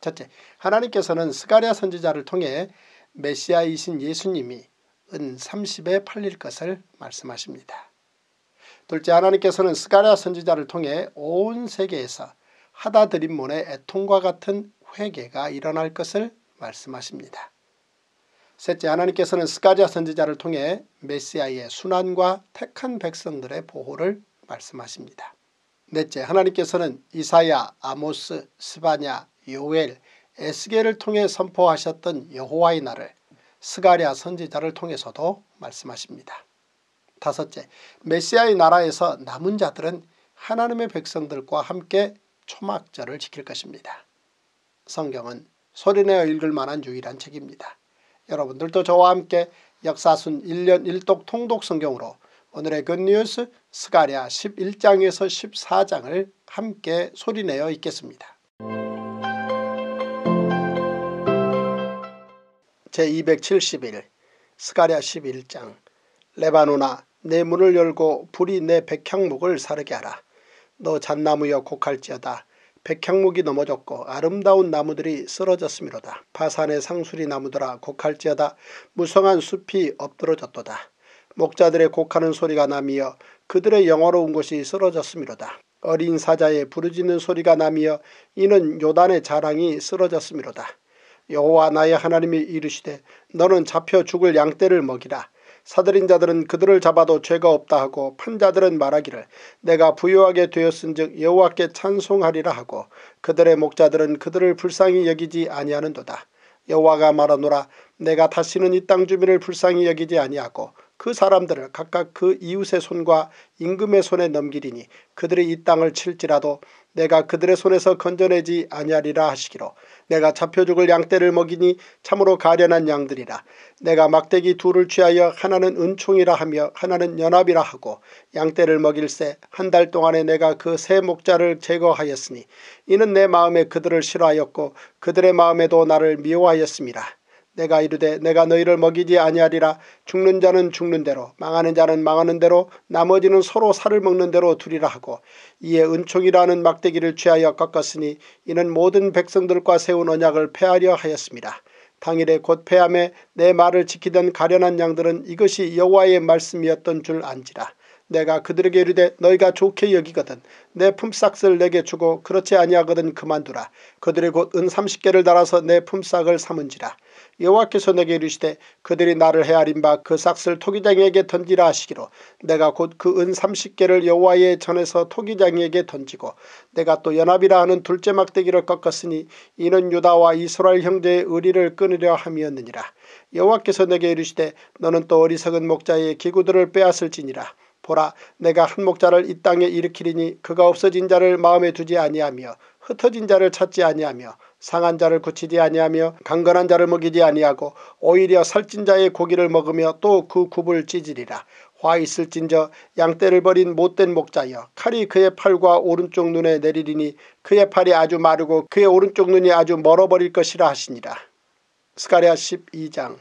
첫째, 하나님께서는 스가랴 선지자를 통해 메시아이신 예수님이 은 30에 팔릴 것을 말씀하십니다. 둘째, 하나님께서는 스가랴 선지자를 통해 온 세계에서 하다드림몬의 애통과 같은 회개가 일어날 것을 말씀하십니다. 셋째, 하나님께서는 스가랴 선지자를 통해 메시아의 순환과 택한 백성들의 보호를 말씀하십니다. 넷째, 하나님께서는 이사야, 아모스, 스바냐, 요엘, 에스겔을 통해 선포하셨던 여호와의 날을 스가리아 선지자를 통해서도 말씀하십니다. 다섯째, 메시아의 나라에서 남은 자들은 하나님의 백성들과 함께 초막절을 지킬 것입니다. 성경은 소리내어 읽을 만한 유일한 책입니다. 여러분들도 저와 함께 역사순 1년 1독 통독 성경으로 오늘의 굿뉴스 스가리아 11장에서 14장을 함께 소리내어 읽겠습니다. 제271 스가랴 11장 레바논아내 문을 열고 불이 내 백향목을 사르게 하라. 너 잣나무여 곡할지어다. 백향목이 넘어졌고 아름다운 나무들이 쓰러졌음이로다. 파산의 상수리 나무들아 곡할지어다. 무성한 숲이 엎드러졌도다. 목자들의 곡하는 소리가 나며 그들의 영어로운곳이 쓰러졌음이로다. 어린 사자의 부르짖는 소리가 나며 이는 요단의 자랑이 쓰러졌음이로다. 여호와 나의 하나님이 이르시되 너는 잡혀 죽을 양떼를 먹이라. 사들인 자들은 그들을 잡아도 죄가 없다 하고 판자들은 말하기를 내가 부유하게 되었은즉 여호와께 찬송하리라 하고 그들의 목자들은 그들을 불쌍히 여기지 아니하는도다. 여호와가 말하노라 내가 다시는 이 땅 주민을 불쌍히 여기지 아니하고 그 사람들을 각각 그 이웃의 손과 임금의 손에 넘기리니 그들이 이 땅을 칠지라도 내가 그들의 손에서 건져내지 아니하리라 하시기로 내가 잡혀 죽을 양떼를 먹이니 참으로 가련한 양들이라 내가 막대기 둘을 취하여 하나는 은총이라 하며 하나는 연합이라 하고 양떼를 먹일새 한 달 동안에 내가 그 세 목자를 제거하였으니 이는 내 마음에 그들을 싫어하였고 그들의 마음에도 나를 미워하였습니다. 내가 이르되 내가 너희를 먹이지 아니하리라 죽는 자는 죽는 대로 망하는 자는 망하는 대로 나머지는 서로 살을 먹는 대로 둘이라 하고 이에 은총이라는 막대기를 취하여 꺾었으니 이는 모든 백성들과 세운 언약을 폐하려 하였습니다. 당일에 곧 폐함에 내 말을 지키던 가련한 양들은 이것이 여호와의 말씀이었던 줄 안지라. 내가 그들에게 이르되 너희가 좋게 여기거든 내 품삯을 내게 주고 그렇지 아니하거든 그만두라. 그들의 곧은 삼십 개를 달아서 내 품삯을 삼은지라. 여호와께서 내게 이르시되 그들이 나를 헤아린 바그 삭슬 토기장에게 던지라 하시기로 내가 곧 그 은 삼십 개를 여호와의 전에서 토기장에게 던지고 내가 또 연합이라 하는 둘째 막대기를 꺾었으니 이는 유다와 이스라엘 형제의 의리를 끊으려 함이었느니라. 여호와께서 내게 이르시되 너는 또 어리석은 목자의 기구들을 빼앗을지니라. 보라 내가 한 목자를 이 땅에 일으키리니 그가 없어진 자를 마음에 두지 아니하며 흩어진 자를 찾지 아니하며 상한 자를 고치지 아니하며 강건한 자를 먹이지 아니하고 오히려 살찐 자의 고기를 먹으며 또 그 굽을 찢으리라. 화 있을진저 양떼를 버린 못된 목자여 칼이 그의 팔과 오른쪽 눈에 내리리니 그의 팔이 아주 마르고 그의 오른쪽 눈이 아주 멀어버릴 것이라 하시니라. 스가랴 12장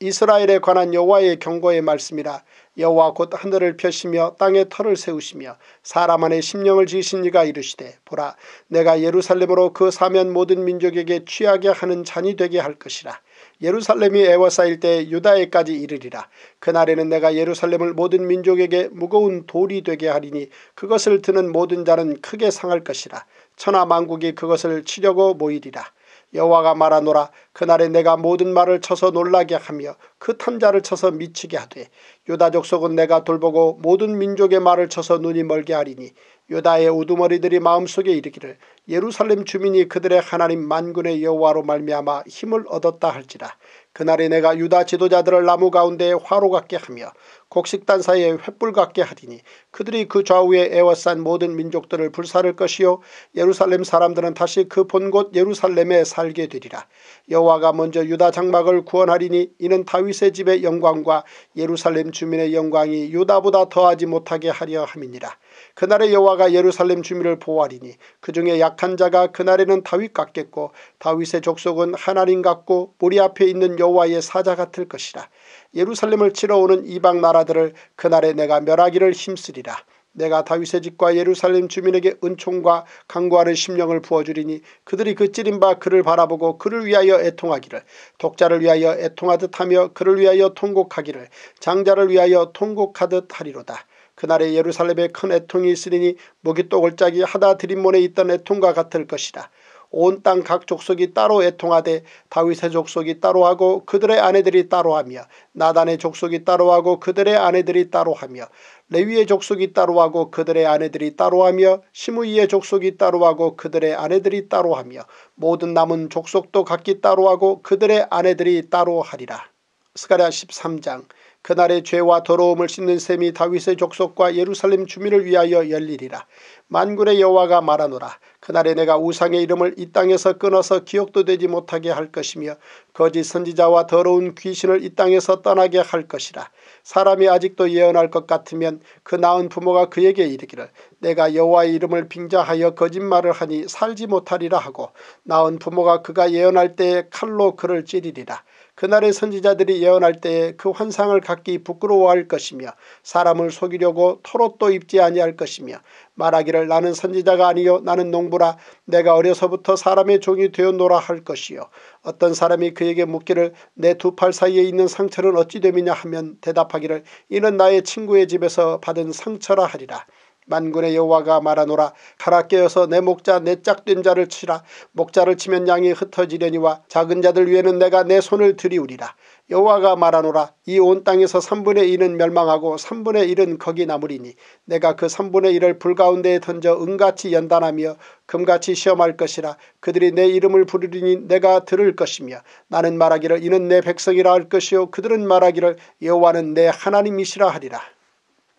이스라엘에 관한 여호와의 경고의 말씀이라 여호와 곧 하늘을 펴시며 땅에 털을 세우시며 사람 안에 심령을 지으신 이가 이르시되 보라 내가 예루살렘으로 그 사면 모든 민족에게 취하게 하는 잔이 되게 할 것이라 예루살렘이 애워싸일 때 유다에까지 이르리라 그날에는 내가 예루살렘을 모든 민족에게 무거운 돌이 되게 하리니 그것을 드는 모든 자는 크게 상할 것이라 천하 만국이 그것을 치려고 모이리라 여호와가 말하노라 그날에 내가 모든 말을 쳐서 놀라게 하며 그 탐자를 쳐서 미치게 하되 유다 족속은 내가 돌보고 모든 민족의 말을 쳐서 눈이 멀게 하리니 유다의 우두머리들이 마음속에 이르기를 예루살렘 주민이 그들의 하나님 만군의 여호와로 말미암아 힘을 얻었다 할지라 그날에 내가 유다 지도자들을 나무 가운데에 화로 같게 하며 곡식단 사이에 횃불 같게 하리니 그들이 그 좌우에 애워싼 모든 민족들을 불살을 것이요 예루살렘 사람들은 다시 그 본 곳 예루살렘에 살게 되리라 여호와가 먼저 유다 장막을 구원하리니 이는 다윗의 집의 영광과 예루살렘 주민의 영광이 유다보다 더하지 못하게 하려 함이니라. 그날에 여호와가 예루살렘 주민을 보호하리니 그중에 약한 자가 그날에는 다윗 같겠고 다윗의 족속은 하나님 같고 우리 앞에 있는 여호와의 사자 같을 것이라. 예루살렘을 치러 오는 이방 나라들을 그날에 내가 멸하기를 힘쓰리라. 내가 다윗의 집과 예루살렘 주민에게 은총과 강구하는 심령을 부어주리니 그들이 그 찌린 바 그를 바라보고 그를 위하여 애통하기를 독자를 위하여 애통하듯 하며 그를 위하여 통곡하기를 장자를 위하여 통곡하듯 하리로다. 그날에 예루살렘에 큰 애통이 있으리니 목이 또골짜기 하다 드림몬에 있던 애통과 같을 것이다. 온 땅 각 족속이 따로 애통하되 다윗의 족속이 따로 하고 그들의 아내들이 따로 하며 나단의 족속이 따로 하고 그들의 아내들이 따로 하며 레위의 족속이 따로 하고 그들의 아내들이 따로 하며 시므이의 족속이 따로 하고 그들의 아내들이 따로 하며 모든 남은 족속도 각기 따로 하고 그들의 아내들이 따로 하리라. 스가랴 13장 그날의 죄와 더러움을 씻는 셈이 다윗의 족속과 예루살렘 주민을 위하여 열리리라. 만군의 여호와가 말하노라. 그날에 내가 우상의 이름을 이 땅에서 끊어서 기억도 되지 못하게 할 것이며 거짓 선지자와 더러운 귀신을 이 땅에서 떠나게 할 것이라. 사람이 아직도 예언할 것 같으면 그 낳은 부모가 그에게 이르기를 내가 여호와의 이름을 빙자하여 거짓말을 하니 살지 못하리라 하고 낳은 부모가 그가 예언할 때에 칼로 그를 찌리리라. 그날의 선지자들이 예언할 때에 그 환상을 갖기 부끄러워할 것이며 사람을 속이려고 토롯도 입지 아니할 것이며 말하기를 나는 선지자가 아니요 나는 농부라 내가 어려서부터 사람의 종이 되었노라 할 것이요 어떤 사람이 그에게 묻기를 내 두 팔 사이에 있는 상처는 어찌 됨이냐 하면 대답하기를 이는 나의 친구의 집에서 받은 상처라 하리라 만군의 여호와가 말하노라 가라 깨어서 내 목자 내짝된자를 치라 목자를 치면 양이 흩어지려니와 작은 자들 위에는 내가 내 손을 들이우리라 여호와가 말하노라 이 온 땅에서 3분의 1은 멸망하고 3분의 1은 거기 나으리니 내가 그 3분의 1을 불가운데에 던져 은같이 연단하며 금같이 시험할 것이라 그들이 내 이름을 부르리니 내가 들을 것이며 나는 말하기를 이는 내 백성이라 할 것이요 그들은 말하기를 여호와는 내 하나님이시라 하리라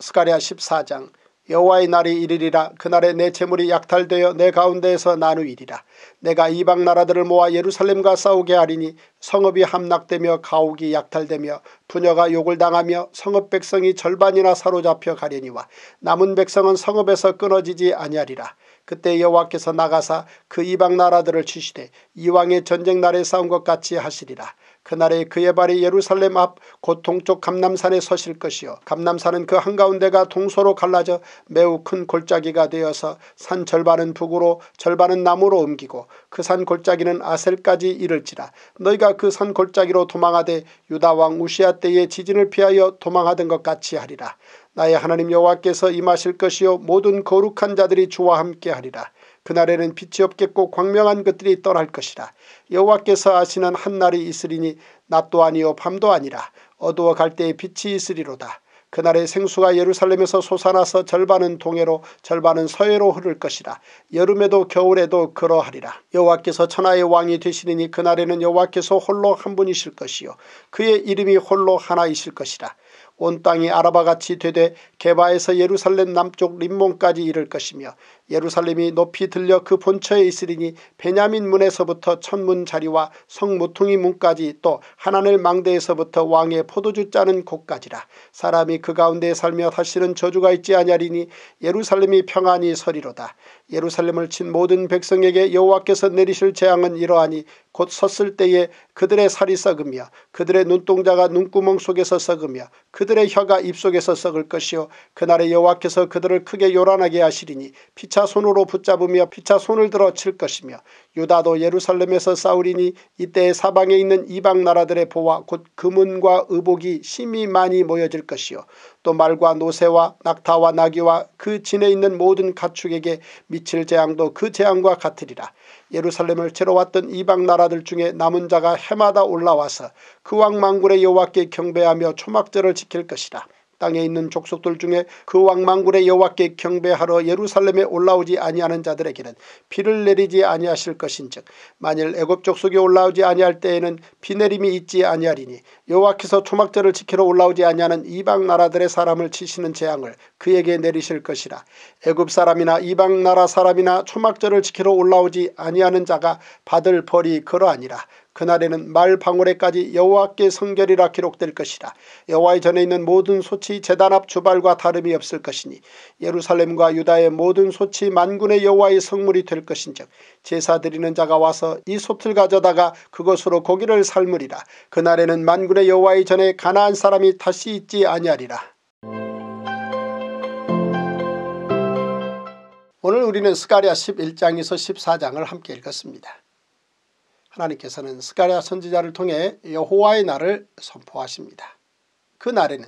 스가랴 14장 여호와의 날이 이르리라 그날에 내 재물이 약탈되어 내 가운데에서 나누이리라 내가 이방 나라들을 모아 예루살렘과 싸우게 하리니 성읍이 함락되며 가옥이 약탈되며 부녀가 욕을 당하며 성읍 백성이 절반이나 사로잡혀 가려니와 남은 백성은 성읍에서 끊어지지 아니하리라 그때 여호와께서 나가사 그 이방 나라들을 치시되 이왕의 전쟁 날에 싸운 것 같이 하시리라 그날에 그의 발이 예루살렘 앞고통쪽 감남산에 서실 것이요 감남산은 그 한가운데가 동서로 갈라져 매우 큰 골짜기가 되어서 산 절반은 북으로 절반은 남으로 옮기고 그 산 골짜기는 아셀까지 이를지라 너희가 그 산 골짜기로 도망하되 유다왕 우시아 때의 지진을 피하여 도망하던 것 같이 하리라 나의 하나님 여호와께서 임하실 것이요 모든 거룩한 자들이 주와 함께 하리라 그날에는 빛이 없겠고 광명한 것들이 떠날 것이라. 여호와께서 아시는 한날이 있으리니 낮도 아니요 밤도 아니라 어두워 갈 때에 빛이 있으리로다. 그날의 생수가 예루살렘에서 솟아나서 절반은 동해로 절반은 서해로 흐를 것이라. 여름에도 겨울에도 그러하리라. 여호와께서 천하의 왕이 되시느니 그날에는 여호와께서 홀로 한 분이실 것이요 그의 이름이 홀로 하나이실 것이라. 온 땅이 아라바같이 되되 개바에서 예루살렘 남쪽 림몬까지 이를 것이며 예루살렘이 높이 들려 그 본처에 있으리니 베냐민 문에서부터 천문 자리와 성모퉁이 문까지 또 하나넬 망대에서부터 왕의 포도주 짜는 곳까지라 사람이 그 가운데 살며 다시는 저주가 있지 아니하리니 예루살렘이 평안히 서리로다 예루살렘을 친 모든 백성에게 여호와께서 내리실 재앙은 이러하니 곧 섰을 때에 그들의 살이 썩으며 그들의 눈동자가 눈구멍 속에서 썩으며 그들의 혀가 입속에서 썩을 것이요 그날에 여호와께서 그들을 크게 요란하게 하시리니 피차 피차 손으로 붙잡으며 피차 손을 들어 칠 것이며 유다도 예루살렘에서 싸우리니 이때에 사방에 있는 이방 나라들의 보화 곧 금은과 의복이 심히 많이 모여질 것이요 또 말과 노새와 낙타와 나귀와 그 진에 있는 모든 가축에게 미칠 재앙도 그 재앙과 같으리라. 예루살렘을 채로 왔던 이방 나라들 중에 남은 자가 해마다 올라와서 그왕 망굴의 여호와께 경배하며 초막절을 지킬 것이라. 땅에 있는 족속들 중에 그 왕만군의 여호와께 경배하러 예루살렘에 올라오지 아니하는 자들에게는 피를 내리지 아니하실 것인즉 만일 애굽 족속이 올라오지 아니할 때에는 비 내림이 있지 아니하리니 여호와께서 초막절을 지키러 올라오지 아니하는 이방 나라들의 사람을 치시는 재앙을 그에게 내리실 것이라 애굽 사람이나 이방 나라 사람이나 초막절을 지키러 올라오지 아니하는 자가 받을 벌이 그러하니라 그날에는 말방울에까지 여호와께 성결이라 기록될 것이라 여호와의 전에 있는 모든 소치 재단 앞 주발과 다름이 없을 것이니 예루살렘과 유다의 모든 소치 만군의 여호와의 성물이 될 것인즉 제사 드리는 자가 와서 이 소틀 가져다가 그것으로 고기를 삶으리라 그날에는 만군의 여호와의 전에 가나안 사람이 다시 있지 아니하리라 오늘 우리는 스가리아 11장에서 14장을 함께 읽었습니다. 하나님께서는 스가랴 선지자를 통해 여호와의 날을 선포하십니다. 그 날에는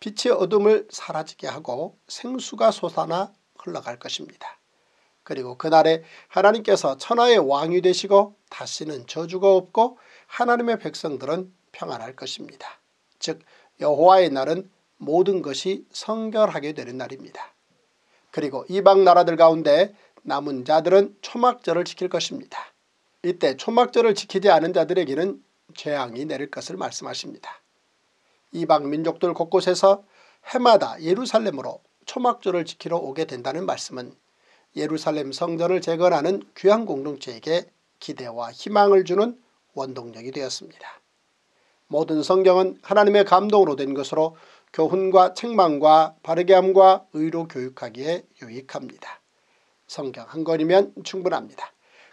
빛의 어둠을 사라지게 하고 생수가 솟아나 흘러갈 것입니다. 그리고 그날에 하나님께서 천하의 왕이 되시고 다시는 저주가 없고 하나님의 백성들은 평안할 것입니다. 즉 여호와의 날은 모든 것이 성결하게 되는 날입니다. 그리고 이방 나라들 가운데 남은 자들은 초막절을 지킬 것입니다. 이때 초막절을 지키지 않은 자들에게는 재앙이 내릴 것을 말씀하십니다. 이방 민족들 곳곳에서 해마다 예루살렘으로 초막절을 지키러 오게 된다는 말씀은 예루살렘 성전을 재건하는 귀한 공동체에게 기대와 희망을 주는 원동력이 되었습니다. 모든 성경은 하나님의 감동으로 된 것으로 교훈과 책망과 바르게함과 의로 교육하기에 유익합니다. 성경 한 권이면 충분합니다.